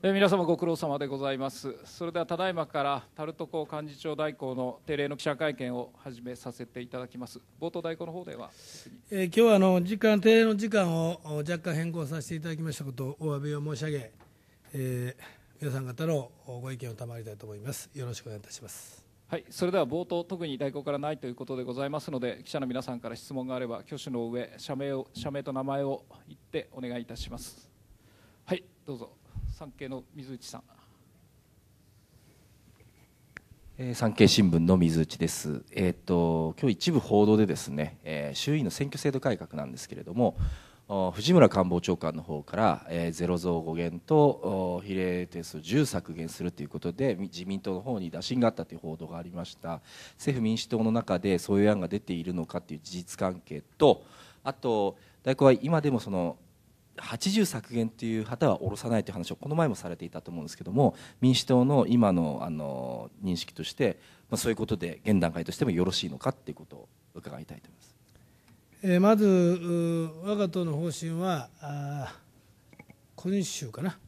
え皆様ご苦労様でございますそれではただいまからタルト港幹事長代行の定例の記者会見を始めさせていただきます冒頭代行の方では、えー、今日はあの時間定例の時間を若干変更させていただきましたことをお詫びを申し上げ、えー、皆さん方のご意見を賜りたいと思いますよろしくお願いいたしますはいそれでは冒頭特に代行からないということでございますので記者の皆さんから質問があれば挙手の上社名を社名と名前を言ってお願いいたしますはいどうぞ産経の水内さん。え産経新聞の水内です、えーと、今日一部報道でですね、えー、衆院の選挙制度改革なんですけれども藤村官房長官の方から、えー、ゼロ増5減と比例定数10削減するということで自民党の方に打診があったという報道がありました政府民主党の中でそういう案が出ているのかという事実関係とあと大根は今でもその80削減という旗は下ろさないという話をこの前もされていたと思うんですけども民主党の今のあの認識として、まあ、そういうことで現段階としてもよろしいのかということを伺いたいと思います。えー、まず我が党の方針は今週かな、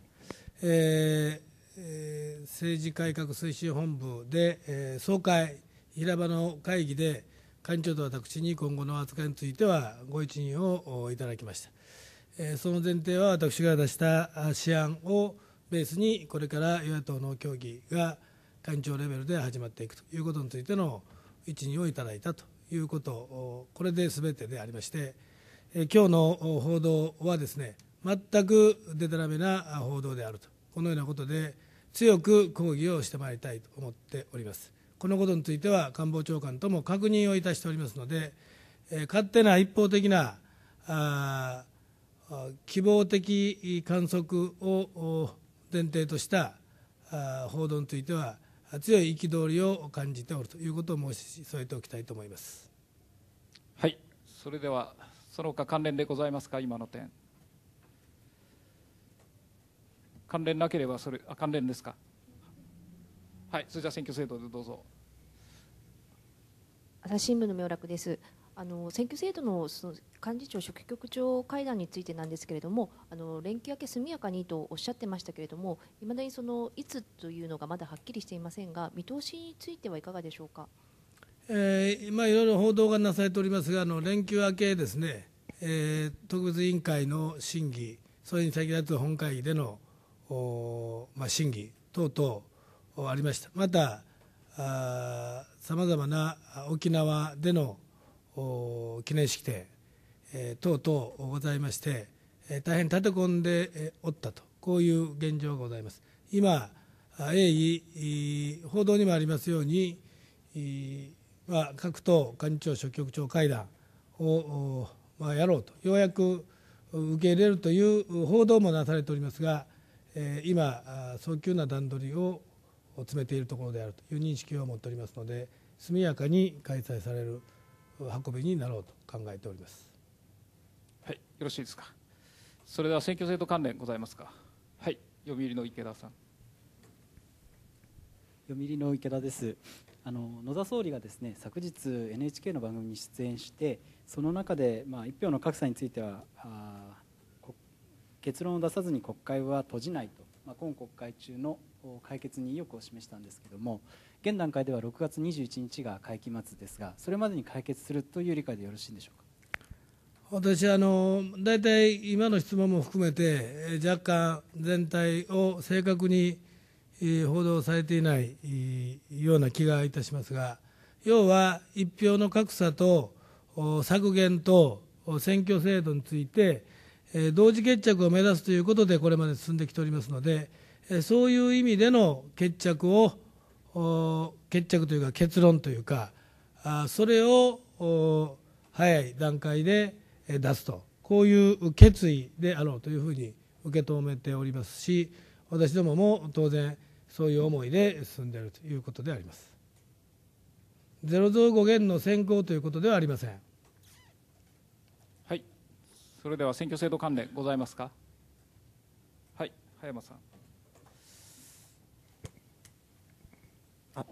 えーえー、政治改革推進本部で、えー、総会平場の会議で幹事長と私に今後の扱いについてはご一任をいただきました。その前提は私が出した試案をベースにこれから与野党の協議が官長レベルで始まっていくということについての一任をいただいたということこれで全てでありまして今日の報道はですね全くでたらめな報道であるとこのようなことで強く抗議をしてまいりたいと思っておりますこのことについては官房長官とも確認をいたしておりますので勝手な一方的なあ希望的観測を前提とした報道については強い憤りを感じておるということを申し添えておきたいと思いますはいそれではその他関連でございますか今の点関連なければそれあ関連ですかはいそれじゃ選挙制度でどうぞ朝日新聞の妙楽ですあの選挙制度のその幹事長、職局長会談についてなんですけれども、あの連休明け速やかにとおっしゃってましたけれども、いまだにそのいつというのがまだはっきりしていませんが、見通しについてはいかがでしょうか、えー、今、いろいろ報道がなされておりますが、あの連休明けですね、えー、特別委員会の審議、それに先立つ本会議でのまあ、審議等々ありました。またさまざまな沖縄での記念式典、え等々ございまして、え大変立て込んでおったとこういう現状がございます今鋭意報道にもありますように、各党幹事長諸局長会談を、まあ、やろうとようやく受け入れるという報道もなされておりますが、え今早急な段取りを詰めているところであるという認識を持っておりますので速やかに開催される運びになろうと考えております。はい、よろしいですか。それでは選挙制度関連ございますか。はい、読売の池田さん。読売の池田です。あの野田総理がですね昨日 NHK の番組に出演してその中で、まあ、一票の格差については結論を出さずに国会は閉じないと、まあ、今国会中の解決に意欲を示したんですけれども、現段階では6月21日が会期末ですが、それまでに解決するという理解でよろしいんでしょうか。私あの、大体今の質問も含めて、若干全体を正確に報道されていないような気がいたしますが、要は1票の格差と削減と選挙制度について、同時決着を目指すということで、これまで進んできておりますので、そういう意味での決着を決着というか結論というかそれを早い段階で出すとこういう決意であろうというふうに受け止めておりますし私どもも当然そういう思いで進んでいるということであります。ゼロ増五減の選考ということではありません。はい、それでは選挙制度関連ございますか。はい、葉山さん。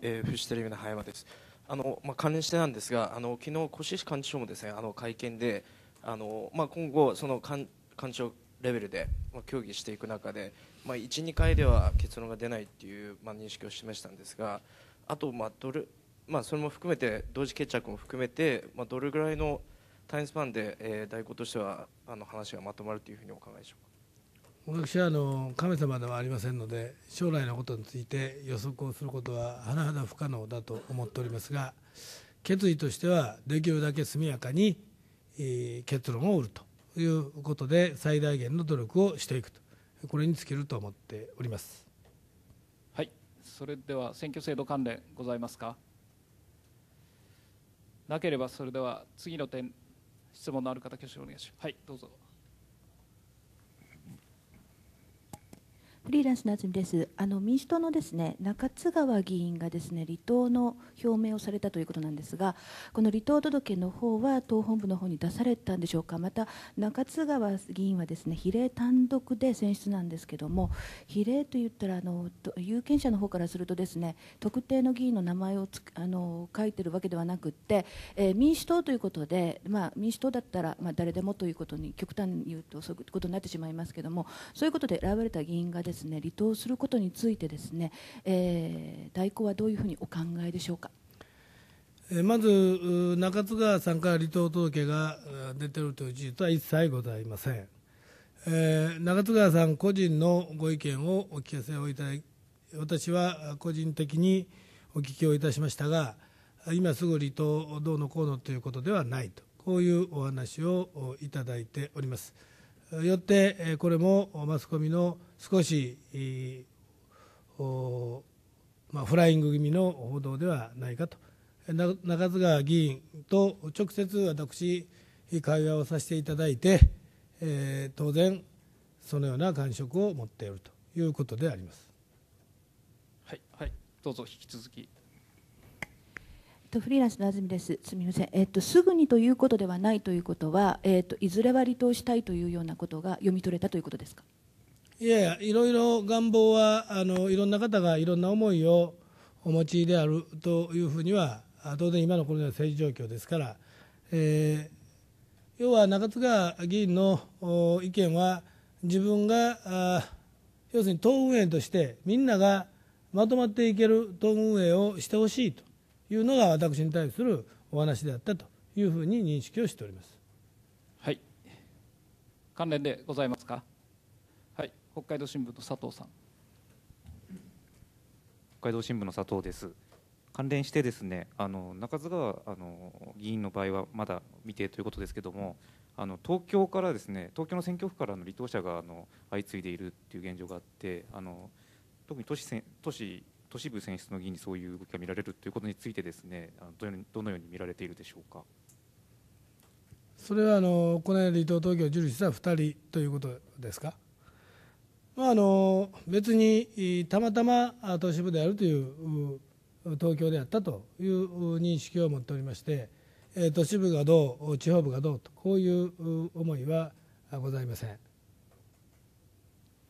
えー、フジテレビの早山です。あのまあ、関連してなんですが、あの昨日越石幹事長もですねあの会見で、あのまあ、今後、その幹幹事長レベルで、まあ、協議していく中で、まあ、1、2回では結論が出ないという、まあ、認識を示したんですが、あと、まあどれまあ、それも含めて、同時決着も含めて、まあ、どれぐらいのタイムスパンで、えー、代行としてはあの話がまとまるというふうにお考えでしょうか。私はあの神様ではありませんので将来のことについて予測をすることは甚だ不可能だと思っておりますが決意としてはできるだけ速やかに結論を売るということで最大限の努力をしていくとこれに尽きると思っておりますはいそれでは選挙制度関連ございますかなければそれでは次の点質問のある方挙手お願いしますはいどうぞフリーランスの安住です。あの民主党のですね中津川議員がですね離党の表明をされたということなんですが、この離党届の方は党本部の方に出されたんでしょうか。また中津川議員はですね比例単独で選出なんですけども、比例と言ったらあの有権者の方からするとですね特定の議員の名前をあの書いてるわけではなくって、えー、民主党ということで、まあ民主党だったらまあ誰でもということに極端に言うとそういうことになってしまいますけども、そういうことで選ばれた議員がです、ねですね離党することについてですね、えー、代行はどういうふうにお考えでしょうか。まず中津川さんから離党届が出ているという事実は一切ございません、えー、中津川さん個人のご意見をお聞かせをいただき私は個人的にお聞きをいたしましたが今すぐ離党どうのこうのということではないとこういうお話をいただいております。よってこれもマスコミの少し、まあ、フライング気味の報道ではないかと中津川議員と直接私会話をさせていただいて、え当然そのような感触を持っているということであります。はい、はい、どうぞ引き続きとフリーランスの安住です。すみません。えっとすぐにということではないということは、えっといずれは離党したいというようなことが読み取れたということですか。いやいや、いろいろ願望はあのいろんな方がいろんな思いをお持ちであるというふうには当然今のこのような政治状況ですから、えー、要は中津川議員の意見は自分が要するに党運営としてみんながまとまっていける党運営をしてほしいというのが私に対するお話であったというふうに認識をしております。はい、関連でございますか。はい、北海道新聞の佐藤さん。北海道新聞の佐藤です。関連してですね、あの中津川あの議員の場合はまだ未定ということですけれども、あの東京からですね、東京の選挙区からの離党者があの相次いでいるという現状があって、あの特に都市都市都市部選出の議員にそういう動きが見られるということについてですねどのように見られているでしょうかそれはあのこの間離党東京を受理した2人ということですか、まあ、あの別にたまたま都市部であるという東京であったという認識を持っておりまして都市部がどう地方部がどうとこういう思いはございません。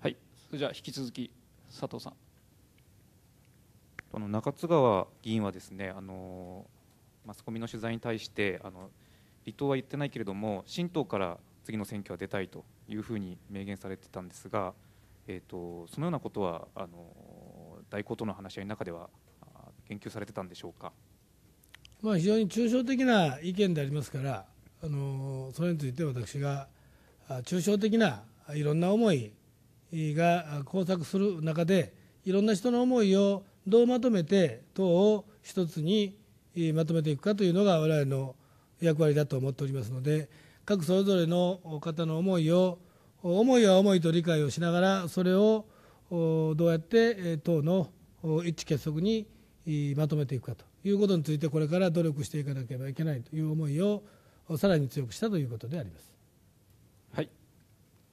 はい、それじゃあ引き続き佐藤さんあの中津川議員はですねあのマスコミの取材に対してあの離党は言ってないけれども新党から次の選挙は出たいというふうに明言されてたんですが、えーと、そのようなことはあの大公との話し合いの中では言及されてたんでしょうか、まあ、非常に抽象的な意見でありますからあのそれについて私が抽象的ないろんな思いが交錯する中でいろんな人の思いをどうまとめて党を一つにまとめていくかというのが我々の役割だと思っておりますので各それぞれの方の思いを思いは思いと理解をしながらそれをどうやって党の一致結束にまとめていくかということについてこれから努力していかなければいけないという思いをさらに強くしたということであります。はい、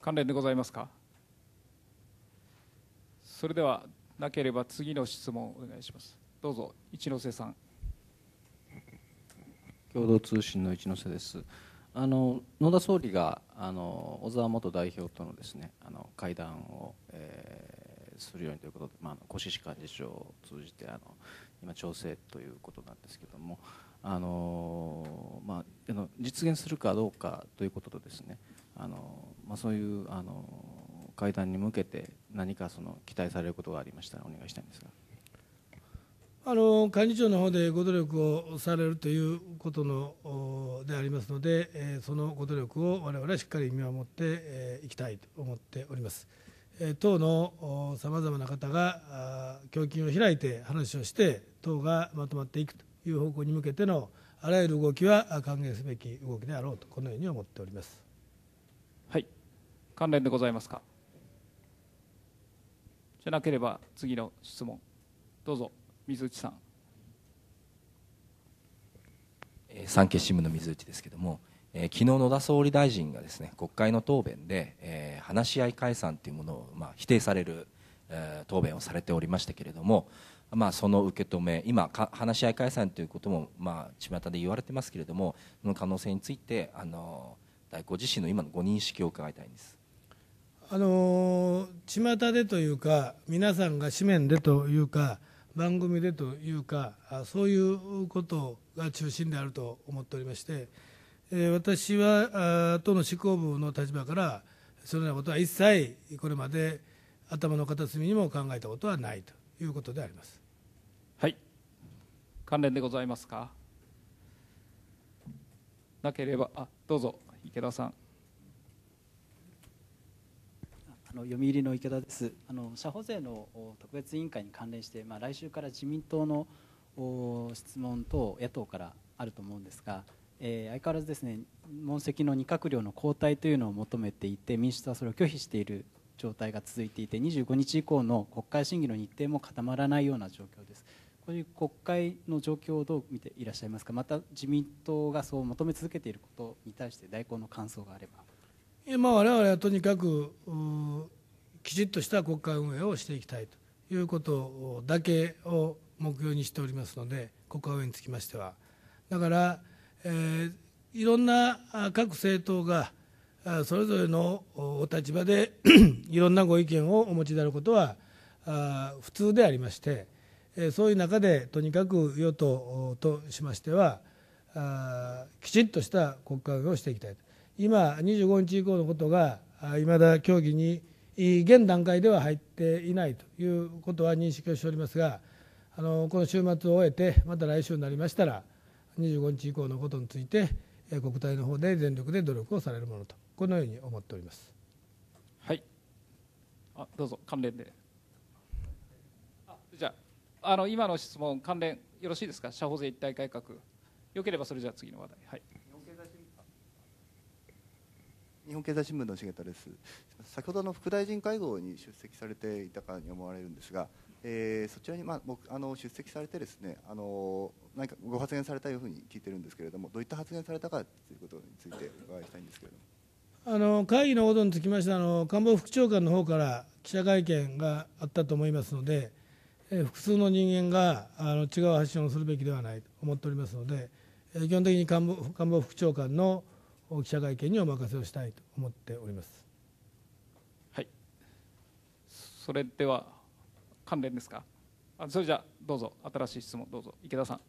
関連でございますかそれではなければ次の質問お願いしますどうぞ一ノ瀬さん共同通信の一ノ瀬ですあの野田総理があの小沢元代表とのですねあの会談を、えー、するようにということで、まあ、越し幹事長を通じてあの今、調整ということなんですけれどもあの、まあ、あの実現するかどうかということとですねあの、まあ、そういうあの会談に向けて何かその期待されることがありましたらお願いしたいんですが。あの幹事長の方でご努力をされるということのでありますので、えそのご努力を我々しっかり見守っていきたいと思っております。え党のさまざまな方があ胸筋を開いて話をして党がまとまっていくという方向に向けてのあらゆる動きは歓迎すべき動きであろうとこのように思っております。はい、関連でございますか。じゃなければ次の質問どうぞ水内さん産経新聞の水内ですけども、えー、昨日野田総理大臣がですね国会の答弁で、えー、話し合い解散というものを、まあ、否定される、えー、答弁をされておりましたけれども、まあ、その受け止め今話し合い解散ということも、まあ、巷で言われてますけれどもその可能性についてあの大光自身の今のご認識を伺いたいんです。あの巷でというか皆さんが紙面でというか番組でというかそういうことが中心であると思っておりまして、え私は党の執行部の立場からそのようなことは一切これまで頭の片隅にも考えたことはないということであります。はい関連でございますかなければあどうぞ池田さんの読売の池田です。あの社保税の特別委員会に関連して、まあ、来週から自民党の質問等野党からあると思うんですが、えー、相変わらずですね問責の2閣僚の交代というのを求めていて民主党はそれを拒否している状態が続いていて25日以降の国会審議の日程も固まらないような状況です。こういう国会の状況をどう見ていらっしゃいますか、また自民党がそう求め続けていることに対して、代行の感想があれば。まあ、我々はとにかくきちっとした国会運営をしていきたいということだけを目標にしておりますので、国会運営につきましては。だから、えー、いろんな各政党がそれぞれのお立場で いろんなご意見をお持ちであることは普通でありまして、そういう中でとにかく与党としましては、きちっとした国会運営をしていきたいと。今、25日以降のことがいまだ協議に現段階では入っていないということは認識をしておりますがあのこの週末を終えてまた来週になりましたら25日以降のことについて国体の方で全力で努力をされるものとこのように思っております。はいあどうぞ関連であじゃあの今の質問関連よろしいですか社保税一体改革よければそれじゃあ次の話題はい日本経済新聞の重田です先ほどの副大臣会合に出席されていたかに思われるんですが、えー、そちらに、まあ、僕あの出席されてですねあの何かご発言されたいうふうに聞いてるんですけれどもどういった発言されたかということについて伺いしたいんですけれども。あの会議のことにつきましてあの官房副長官の方から記者会見があったと思いますので、え複数の人間があの違う発信をするべきではないと思っておりますので、え基本的に官房官房副長官の記者会見にお任せをしたいと思っております。はい。それでは関連ですか。あそれじゃどうぞ新しい質問どうぞ池田さん。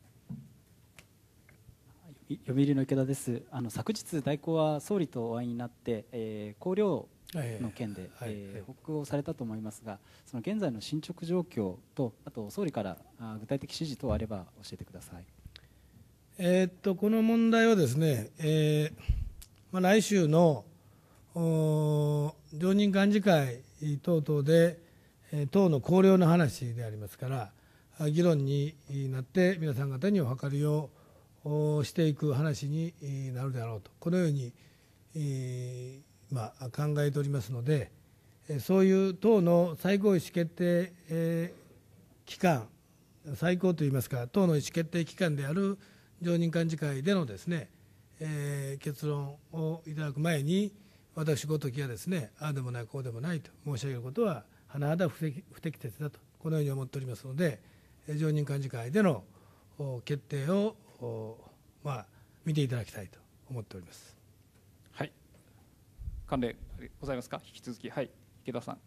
読売の池田です。あの昨日代行は総理とお会いになって、えー、香領の件で、はいえー、報をされたと思いますが、その現在の進捗状況とあと総理からあ具体的指示等あれば教えてください。えー、っとこの問題はですね、えーまあ、来週の常任幹事会等々で、党の綱領の話でありますから、議論になって皆さん方にお諮りをしていく話になるだろうと、このように、まあ、考えておりますので、そういう党の最高意思決定機関、最高といいますか、党の意思決定機関である常任幹事会でのですね、えー、結論をいただく前に私ごときがですねああでもないこうでもないと申し上げることは甚だ不適不適切だとこのように思っておりますので常任幹事会での決定を、まあ、見ていただきたいと思っております。はい、関連ございますか引き続き、はい、池田さん。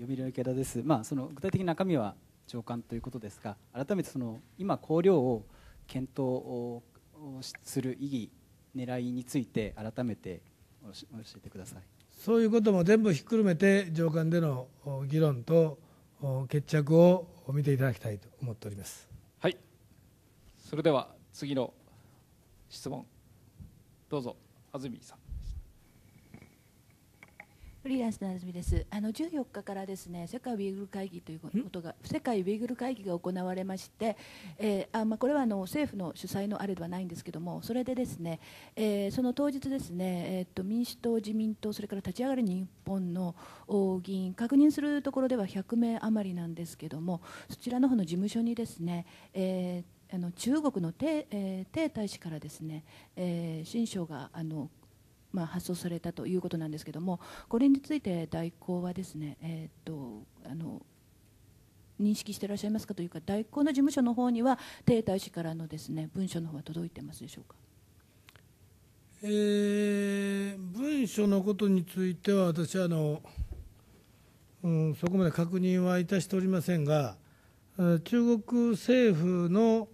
読売の池田です、まあ、その具体的な中身は長官ということですが改めてその今、綱領を検討する意義狙いについて改めて教えてくださいそういうことも全部ひっくるめて上官での議論と決着を見ていただきたいと思っておりますはいそれでは次の質問どうぞ安住さんフリーランスのあずみです。あの14日からですね、世界ウイグル会議ということが世界ウイグル会議が行われまして、えー、あまあこれはあの政府の主催のあれではないんですけども、それでですね、えー、その当日ですね、えー、っと民主党、自民党、それから立ち上がる日本の議員確認するところでは100名余りなんですけども、そちらの方の事務所にですね、えーあの中国の帝,、えー、帝大使からですね、えー、新章があのまあ、発送されたということなんですけれどもこれについて代行はですね、えーと、とあの認識していらっしゃいますかというか代行の事務所の方には帝大使からのですね文書の方は届いてますでしょうか。えー、文書のことについては私はあの、うん、そこまで確認はいたしておりませんが中国政府の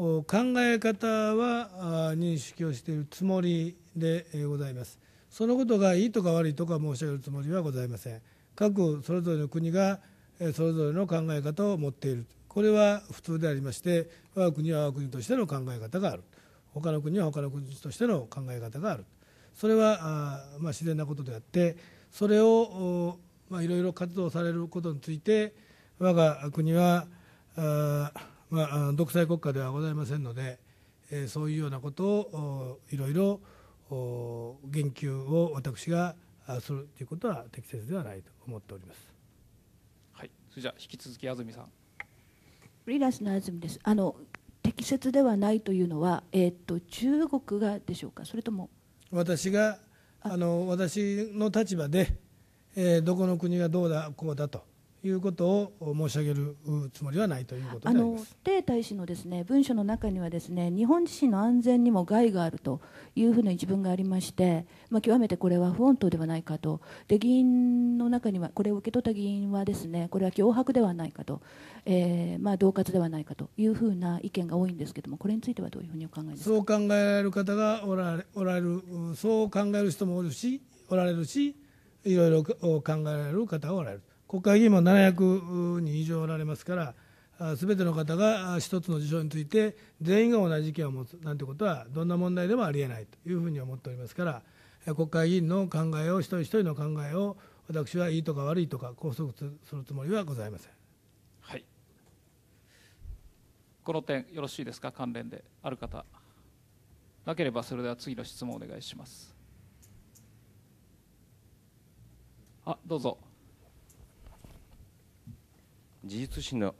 考え方は認識をしているつもりでございます。そのことがいいとか悪いとか申し上げるつもりはございません。各それぞれの国がそれぞれの考え方を持っている。これは普通でありまして、我が国は我が国としての考え方がある。他の国は他の国としての考え方がある。それはあ、まあ、自然なことであって、それをいろいろ活動されることについて、我が国は、あまあ、独裁国家ではございませんので、えー、そういうようなことをいろいろ言及を私がするということは適切ではないと思っております。はい、それじゃ引き続き安住さん。フリーランスの安住です。あの適切ではないというのは、えー、っと中国がでしょうか、それとも私があの私の立場で、えー、どこの国がどうだこうだということを申し上げるつもりはないということあの鄭大使のですね文書の中にはですね日本自身の安全にも害があるというふうな一文がありまして、まあ、極めてこれは不穏当ではないかとで議員の中にはこれを受け取った議員はですねこれは脅迫ではないかと、えーまあ、恫喝ではないかというふうな意見が多いんですけれどもこれについてはどういうふうにお考えですかそう考えられる方がおられおられるそう考える人もおるしおられるしいろいろ考えられる方がおられる。国会議員も700人以上おられますから、すべての方が一つの事象について、全員が同じ意見を持つなんてことは、どんな問題でもありえないというふうに思っておりますから、国会議員の考えを、一人一人の考えを、私はいいとか悪いとか拘束するつもりはございません。はい、この点、よろしいですか、関連である方。なければ、それでは次の質問をお願いします。あどうぞ。事実信の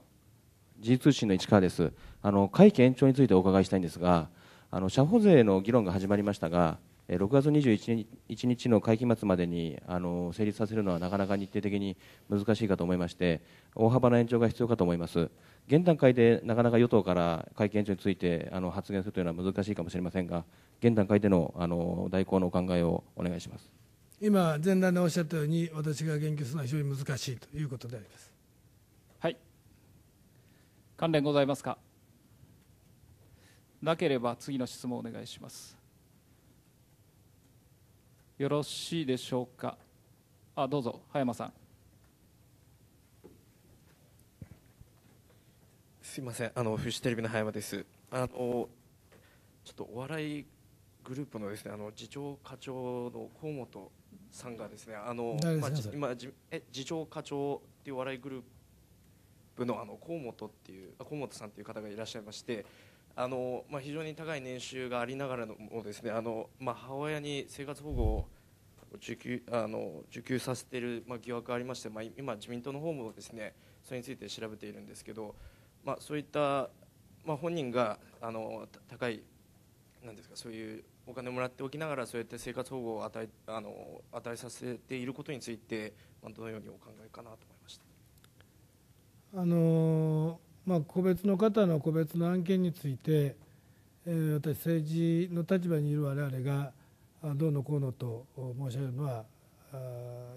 事実信の市川ですあの会期延長についてお伺いしたいんですがあの社保税の議論が始まりましたが6月21日日の会期末までにあの成立させるのはなかなか日程的に難しいかと思いまして大幅な延長が必要かと思います現段階でなかなか与党から会期延長についてあの発言するというのは難しいかもしれませんが現段階でのあの代行のお考えをお願いします今前段でおっしゃったように私が言及するのは非常に難しいということであります関連ございますかなければ次の質問お願いしますよろしいでしょうかあどうぞ葉山さんすいませんあのフジテレビの葉山ですあのちょっとお笑いグループのですねあの次長課長の河本さんがですねあの、まあ、今え次長課長っていうお笑いグループ部のあの河本っていう河本さんっていう方がいらっしゃいましてあの、まあ、非常に高い年収がありながらもですねあの、まあ、母親に生活保護を受給あの受給させている、まあ、疑惑がありまして、まあ、今、自民党の方もですねそれについて調べているんですけど、まあ、そういった、まあ、本人があの高いなんですかそういうお金をもらっておきながらそうやって生活保護を与えあの与えさせていることについて、まあ、どのようにお考えかなと。あのまあ、個別の方の個別の案件について、えー、私、政治の立場にいる我々がどうのこうのと申し上げるのは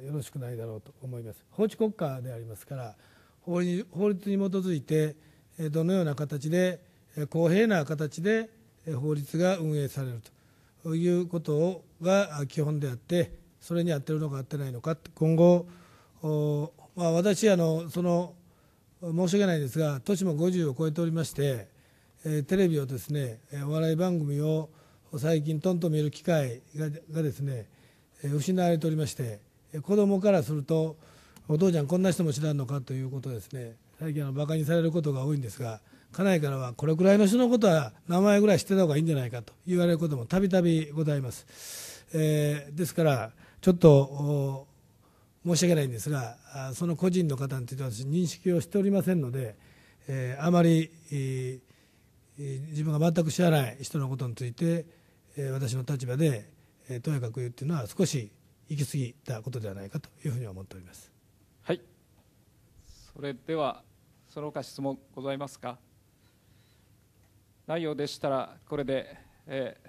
よろしくないだろうと思います。法治国家でありますから法律法律に基づいてどのような形で公平な形で法律が運営されるということが基本であってそれに合ってるのか合ってないのか今後、まあ、私あのその申し訳ないですが年も50を超えておりまして、えテレビをですねお笑い番組を最近とんと見る機会がですね失われておりまして子供からするとお父ちゃんこんな人も知らんのかということですね最近あのバカにされることが多いんですが家内からはこれくらいの人のことは名前ぐらい知ってた方がいいんじゃないかと言われることもたびたびございます、えー、ですからちょっと申し訳ないんですがその個人の方について私認識をしておりませんので、えー、あまり、えー、自分が全く知らない人のことについて、えー、私の立場で、えー、とやかく言うっていうのは少し行き過ぎたことではないかというふうに思っております。はいそれではその他質問ございますか内容でしたらこれで、えー、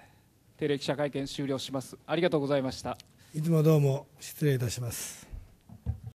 定例記者会見終了しますありがとうございましたいつもどうも失礼いたします。